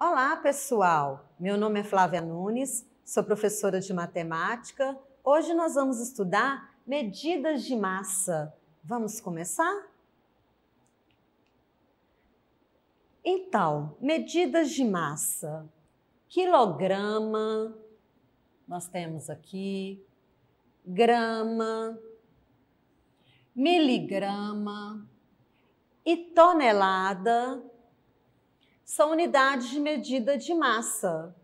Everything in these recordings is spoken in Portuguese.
Olá, pessoal! Meu nome é Flávia Nunes, sou professora de matemática. Hoje nós vamos estudar medidas de massa. Vamos começar? Então, medidas de massa. Quilograma, nós temos aqui, grama, miligrama e tonelada são unidades de medida de massa.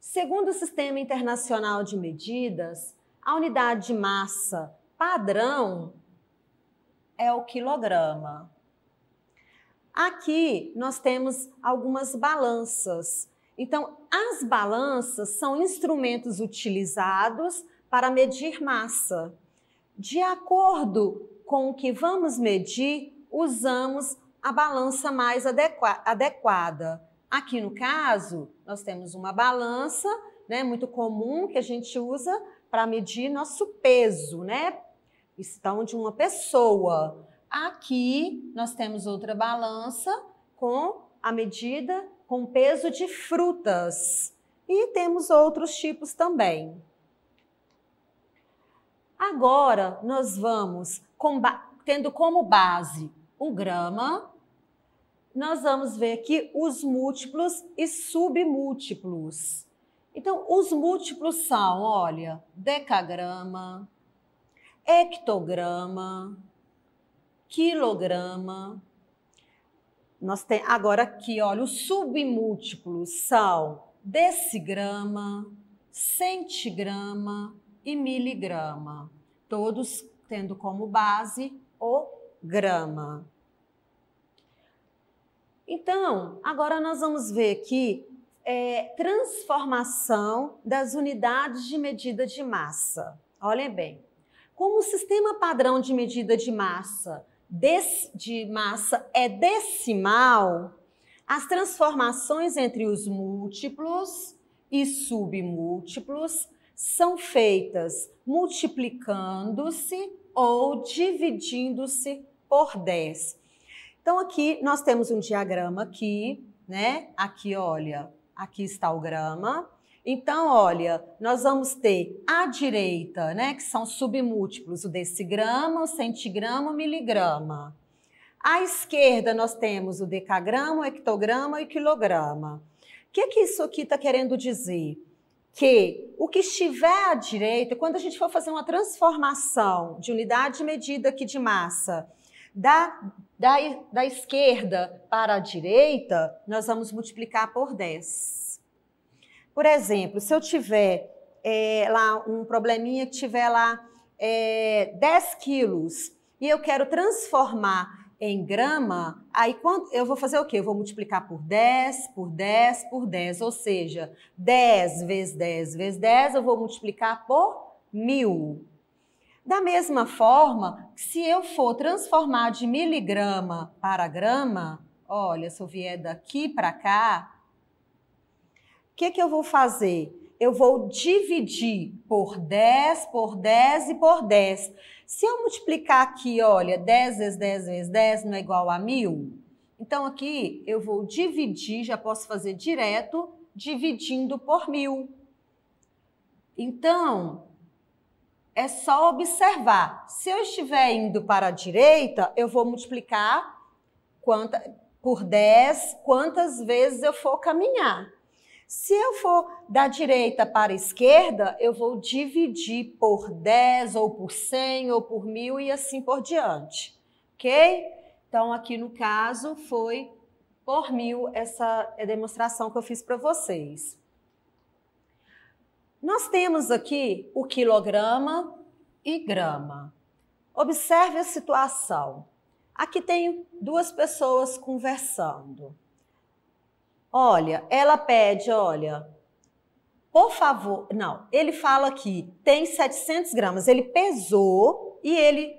Segundo o Sistema Internacional de Medidas, a unidade de massa padrão é o quilograma. Aqui nós temos algumas balanças. Então, as balanças são instrumentos utilizados para medir massa. De acordo com o que vamos medir, usamos a balança mais adequa adequada. Aqui no caso, nós temos uma balança né, muito comum que a gente usa para medir nosso peso, né? Estão de uma pessoa. Aqui nós temos outra balança com a medida com peso de frutas. E temos outros tipos também. Agora nós vamos, tendo como base o grama, nós vamos ver aqui os múltiplos e submúltiplos. Então, os múltiplos são, olha, decagrama, hectograma, quilograma. Nós tem agora aqui, olha, os submúltiplos são decigrama, centigrama e miligrama, todos tendo como base o grama. Então, agora nós vamos ver aqui é, transformação das unidades de medida de massa. Olhem bem, como o sistema padrão de medida de massa, des, de massa é decimal, as transformações entre os múltiplos e submúltiplos são feitas multiplicando-se ou dividindo-se por 10. Então aqui nós temos um diagrama aqui, né? Aqui, olha, aqui está o grama. Então, olha, nós vamos ter à direita, né, que são submúltiplos, o decigrama, o centigrama, o miligrama. À esquerda nós temos o decagrama, o hectograma e o quilograma. O que, que isso aqui está querendo dizer? Que o que estiver à direita, quando a gente for fazer uma transformação de unidade de medida aqui de massa da da, da esquerda para a direita, nós vamos multiplicar por 10. Por exemplo, se eu tiver é, lá um probleminha que tiver lá é, 10 quilos e eu quero transformar em grama, aí quando, eu vou fazer o quê? Eu vou multiplicar por 10, por 10, por 10, ou seja, 10 vezes 10 vezes 10, eu vou multiplicar por 1.000. Da mesma forma, se eu for transformar de miligrama para grama, olha, se eu vier daqui para cá, o que, que eu vou fazer? Eu vou dividir por 10, por 10 e por 10. Se eu multiplicar aqui, olha, 10 vezes 10 vezes 10 não é igual a 1.000? Então aqui eu vou dividir, já posso fazer direto, dividindo por 1.000. Então, é só observar. Se eu estiver indo para a direita, eu vou multiplicar quanta, por 10 quantas vezes eu for caminhar. Se eu for da direita para a esquerda, eu vou dividir por 10 ou por 100 ou por mil e assim por diante. Ok? Então, aqui no caso, foi por mil essa demonstração que eu fiz para vocês. Nós temos aqui o quilograma, e grama. Observe a situação. Aqui tem duas pessoas conversando. Olha, ela pede, olha, por favor, não, ele fala que tem 700 gramas, ele pesou e ele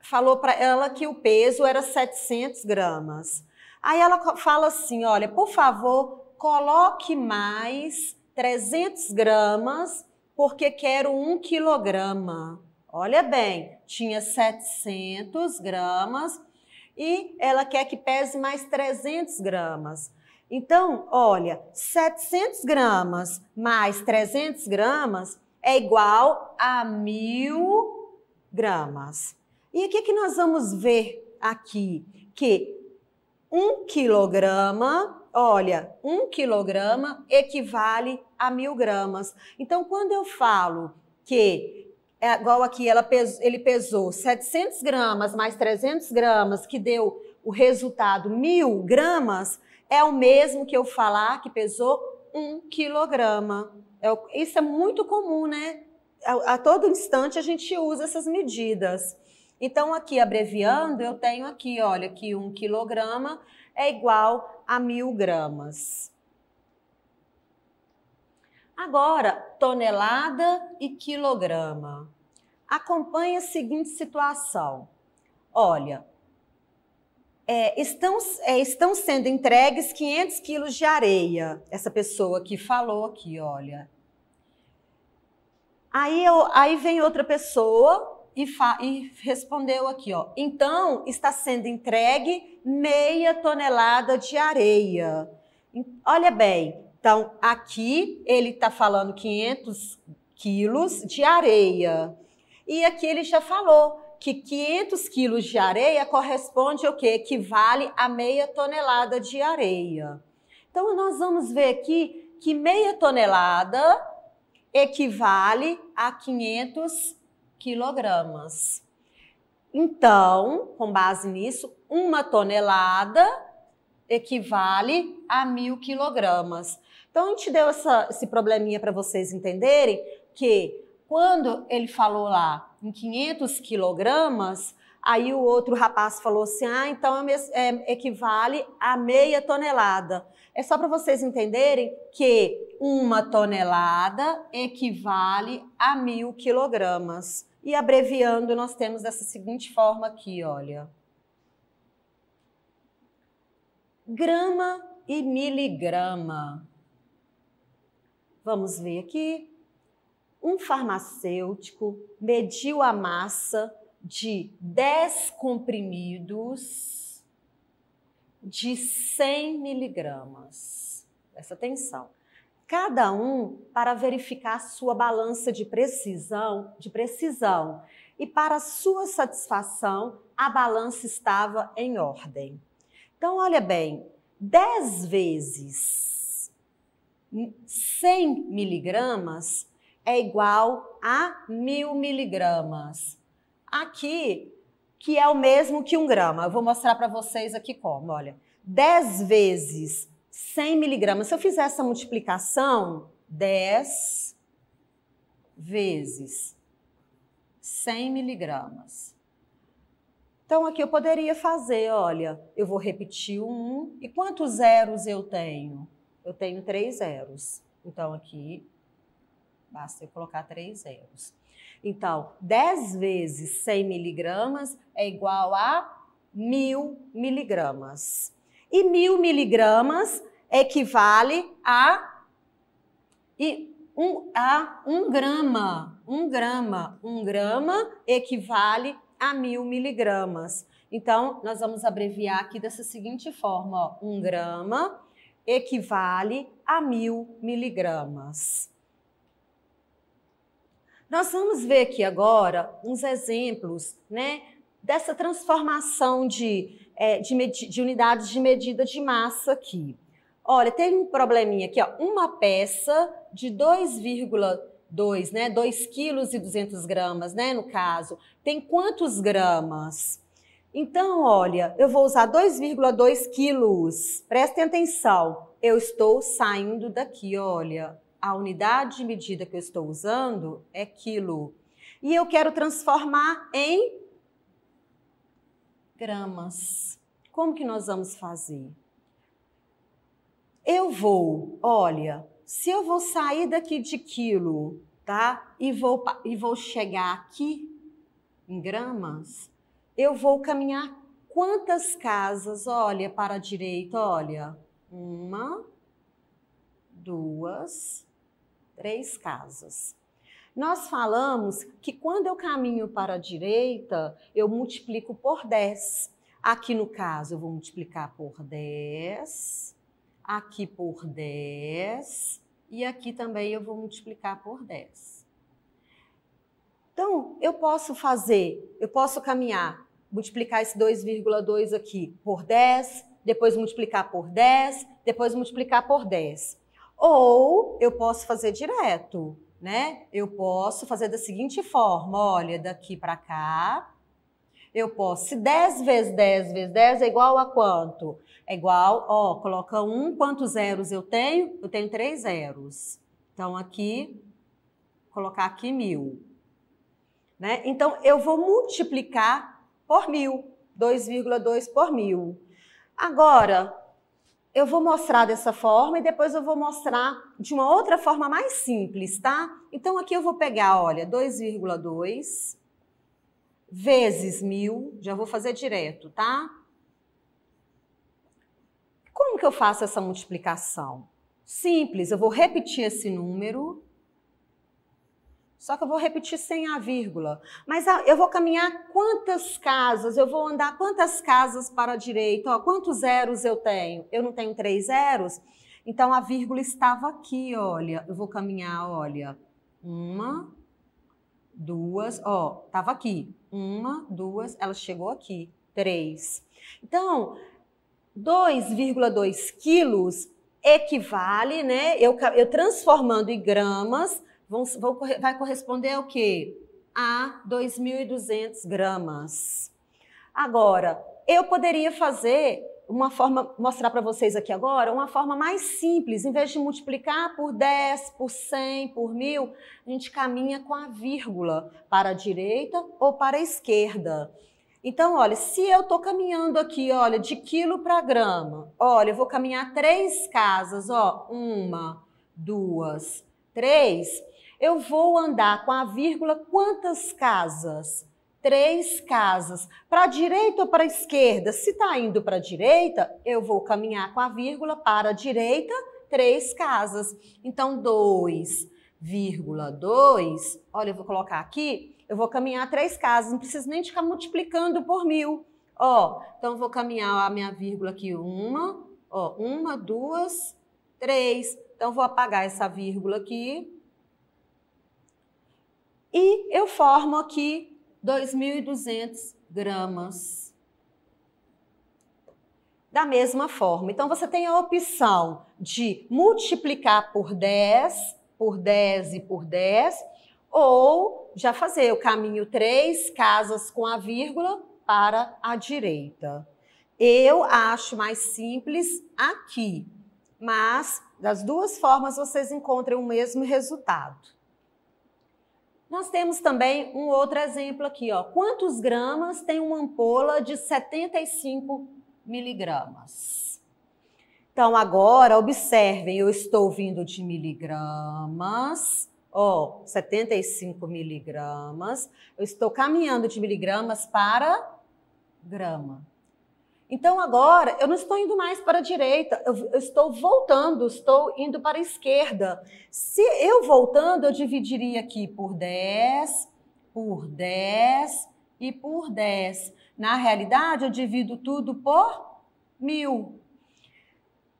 falou para ela que o peso era 700 gramas. Aí ela fala assim, olha, por favor, coloque mais 300 gramas porque quero um quilograma. Olha bem, tinha 700 gramas e ela quer que pese mais 300 gramas. Então, olha, 700 gramas mais 300 gramas é igual a 1.000 gramas. E o que, que nós vamos ver aqui? Que 1 quilograma olha, um quilograma equivale a mil gramas. Então, quando eu falo que é igual aqui, pes ele pesou 700 gramas mais 300 gramas, que deu o resultado mil gramas, é o mesmo que eu falar que pesou um quilograma. É, isso é muito comum, né? A, a todo instante a gente usa essas medidas. Então, aqui, abreviando, eu tenho aqui, olha, que um quilograma é igual a mil gramas. Agora, tonelada e quilograma. Acompanhe a seguinte situação. Olha, é, estão, é, estão sendo entregues 500 quilos de areia. Essa pessoa que falou aqui, olha. Aí, eu, aí vem outra pessoa e, e, respondeu aqui, ó. Então está sendo entregue meia tonelada de areia. Olha bem, então aqui ele está falando 500 quilos de areia. E aqui ele já falou que 500 quilos de areia corresponde ao que? Equivale a meia tonelada de areia. Então nós vamos ver aqui que meia tonelada equivale a 500 quilogramas. Então, com base nisso, uma tonelada equivale a mil quilogramas. Então, a gente deu essa, esse probleminha para vocês entenderem que quando ele falou lá em 500 quilogramas, aí o outro rapaz falou assim, ah, então é, é, equivale a meia tonelada. É só para vocês entenderem que uma tonelada equivale a mil quilogramas. E abreviando, nós temos dessa seguinte forma aqui, olha. Grama e miligrama. Vamos ver aqui. Um farmacêutico mediu a massa de 10 comprimidos de 100 miligramas. Presta atenção cada um para verificar sua balança de precisão, de precisão, e para sua satisfação, a balança estava em ordem. Então, olha bem, 10 vezes 100 miligramas é igual a mil miligramas. Aqui, que é o mesmo que um grama. Eu vou mostrar para vocês aqui como, olha. 10 vezes 100 miligramas. Se eu fizer essa multiplicação, 10 vezes 100 miligramas. Então, aqui eu poderia fazer, olha, eu vou repetir o 1. E quantos zeros eu tenho? Eu tenho três zeros. Então, aqui, basta eu colocar três zeros. Então, 10 vezes 100 miligramas é igual a 1.000 miligramas. E mil miligramas equivale a, um, a um grama. Um grama. Um grama equivale a mil miligramas. Então, nós vamos abreviar aqui dessa seguinte forma: ó, um grama equivale a mil miligramas. Nós vamos ver aqui agora uns exemplos, né, dessa transformação de é, de, de unidades de medida de massa aqui. Olha, tem um probleminha aqui, ó, uma peça de 2,2, né? 2,2 quilos e 200 gramas, né? No caso, tem quantos gramas? Então, olha, eu vou usar 2,2 quilos. Prestem atenção, eu estou saindo daqui, olha. A unidade de medida que eu estou usando é quilo. E eu quero transformar em gramas. Como que nós vamos fazer? Eu vou, olha, se eu vou sair daqui de quilo, tá? E vou, e vou chegar aqui em gramas, eu vou caminhar quantas casas? Olha, para a direita, olha. Uma, duas, três casas. Nós falamos que quando eu caminho para a direita, eu multiplico por 10. Aqui no caso, eu vou multiplicar por 10, aqui por 10 e aqui também eu vou multiplicar por 10. Então, eu posso fazer, eu posso caminhar, multiplicar esse 2,2 aqui por 10, depois multiplicar por 10, depois multiplicar por 10. Ou eu posso fazer direto né? Eu posso fazer da seguinte forma, olha, daqui para cá, eu posso, se 10 vezes 10 vezes 10 é igual a quanto? É igual, ó, coloca 1, um, quantos zeros eu tenho? Eu tenho três zeros. Então, aqui, vou colocar aqui mil. Né? Então, eu vou multiplicar por mil, 2,2 por mil. Agora, eu vou mostrar dessa forma e depois eu vou mostrar de uma outra forma mais simples, tá? Então aqui eu vou pegar, olha, 2,2 vezes mil, já vou fazer direto, tá? Como que eu faço essa multiplicação? Simples, eu vou repetir esse número só que eu vou repetir sem a vírgula. Mas ah, eu vou caminhar quantas casas, eu vou andar quantas casas para a direita, ó, quantos zeros eu tenho? Eu não tenho três zeros? Então a vírgula estava aqui, olha. Eu vou caminhar, olha. Uma, duas, ó, estava aqui. Uma, duas, ela chegou aqui. Três. Então, 2,2 quilos equivale, né? Eu, eu transformando em gramas vão, vão, vai corresponder ao quê? A 2.200 gramas. Agora, eu poderia fazer uma forma, mostrar para vocês aqui agora, uma forma mais simples. Em vez de multiplicar por 10, por 100, por 1.000, a gente caminha com a vírgula para a direita ou para a esquerda. Então, olha, se eu estou caminhando aqui, olha, de quilo para grama, olha, eu vou caminhar três casas, ó, uma, duas, três. Eu vou andar com a vírgula quantas casas? Três casas. Para a direita ou para a esquerda? Se está indo para a direita, eu vou caminhar com a vírgula para a direita, três casas. Então, 2,2, olha, eu vou colocar aqui, eu vou caminhar três casas, não preciso nem ficar multiplicando por mil. Ó, então eu vou caminhar a minha vírgula aqui, uma, ó, uma, duas, três. Então, eu vou apagar essa vírgula aqui, e eu formo aqui 2.200 gramas. Da mesma forma. Então, você tem a opção de multiplicar por 10, por 10 e por 10, ou já fazer o caminho 3 casas com a vírgula para a direita. Eu acho mais simples aqui, mas das duas formas vocês encontram o mesmo resultado. Nós temos também um outro exemplo aqui, ó. Quantos gramas tem uma ampola de 75 miligramas? Então, agora, observem, eu estou vindo de miligramas, ó, 75 miligramas. Eu estou caminhando de miligramas para grama. Então agora eu não estou indo mais para a direita, eu estou voltando, estou indo para a esquerda. Se eu voltando, eu dividiria aqui por 10, por 10 e por 10. Na realidade, eu divido tudo por mil.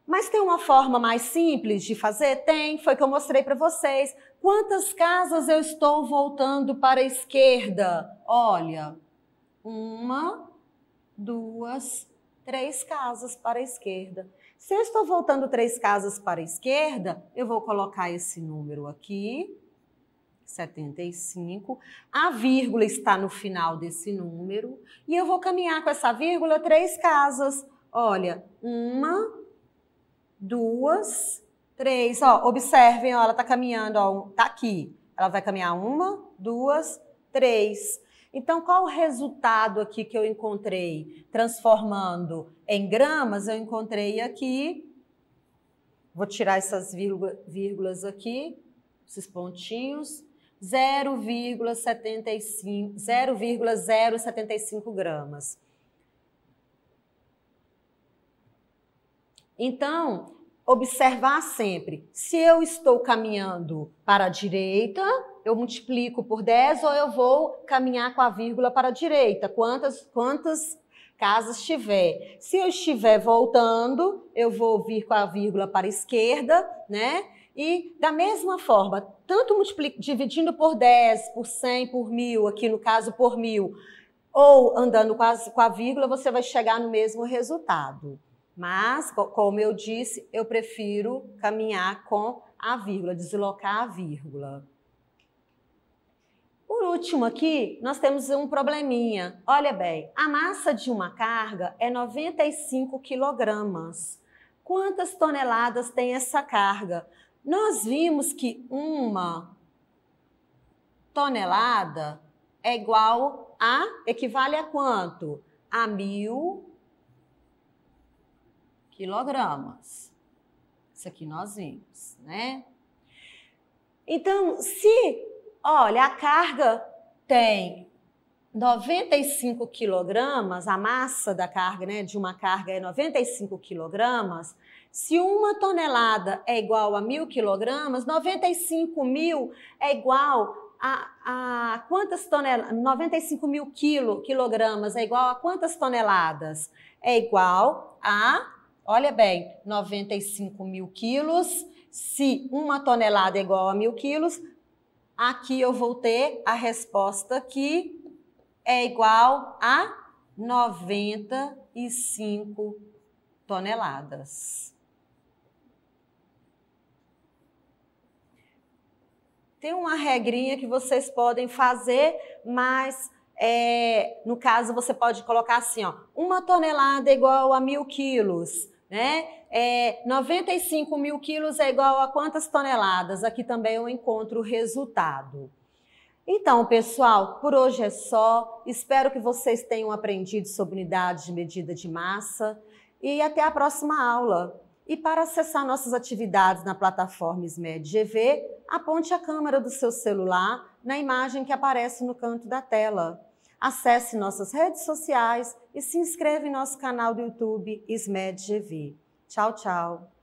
Mas tem uma forma mais simples de fazer? Tem, foi que eu mostrei para vocês. Quantas casas eu estou voltando para a esquerda? Olha, uma, duas, três casas para a esquerda. Se eu estou voltando três casas para a esquerda, eu vou colocar esse número aqui, 75. A vírgula está no final desse número. E eu vou caminhar com essa vírgula três casas. Olha, uma, duas, três. Ó, observem, ó, ela está caminhando, está aqui. Ela vai caminhar uma, duas, três. Então, qual o resultado aqui que eu encontrei? Transformando em gramas, eu encontrei aqui. Vou tirar essas vírgulas aqui, esses pontinhos. 0,075 gramas. Então, observar sempre. Se eu estou caminhando para a direita, eu multiplico por 10 ou eu vou caminhar com a vírgula para a direita, quantas, quantas casas tiver. Se eu estiver voltando, eu vou vir com a vírgula para a esquerda, né? E da mesma forma, tanto dividindo por 10, por 100, por mil, aqui no caso por mil, ou andando com a, com a vírgula, você vai chegar no mesmo resultado. Mas, como eu disse, eu prefiro caminhar com a vírgula, deslocar a vírgula por último aqui, nós temos um probleminha. Olha bem, a massa de uma carga é 95 quilogramas. Quantas toneladas tem essa carga? Nós vimos que uma tonelada é igual a, equivale a quanto? A mil quilogramas. Isso aqui nós vimos, né? Então, se Olha, a carga tem 95 quilogramas, a massa da carga, né, de uma carga é 95 quilogramas. Se uma tonelada é igual a mil quilogramas, 95 mil é igual a, a quantas toneladas? 95 mil quilo, quilogramas é igual a quantas toneladas? É igual a, olha bem, 95 mil quilos. Se uma tonelada é igual a mil quilos, aqui eu vou ter a resposta que é igual a 95 toneladas. Tem uma regrinha que vocês podem fazer, mas é, no caso você pode colocar assim, ó, uma tonelada é igual a mil quilos. Né? É, 95 mil quilos é igual a quantas toneladas? Aqui também eu encontro o resultado. Então, pessoal, por hoje é só. Espero que vocês tenham aprendido sobre unidades de medida de massa e até a próxima aula. E para acessar nossas atividades na plataforma SMED GV, aponte a câmera do seu celular na imagem que aparece no canto da tela. Acesse nossas redes sociais e se inscreva em nosso canal do YouTube SMED GV. Tchau, tchau!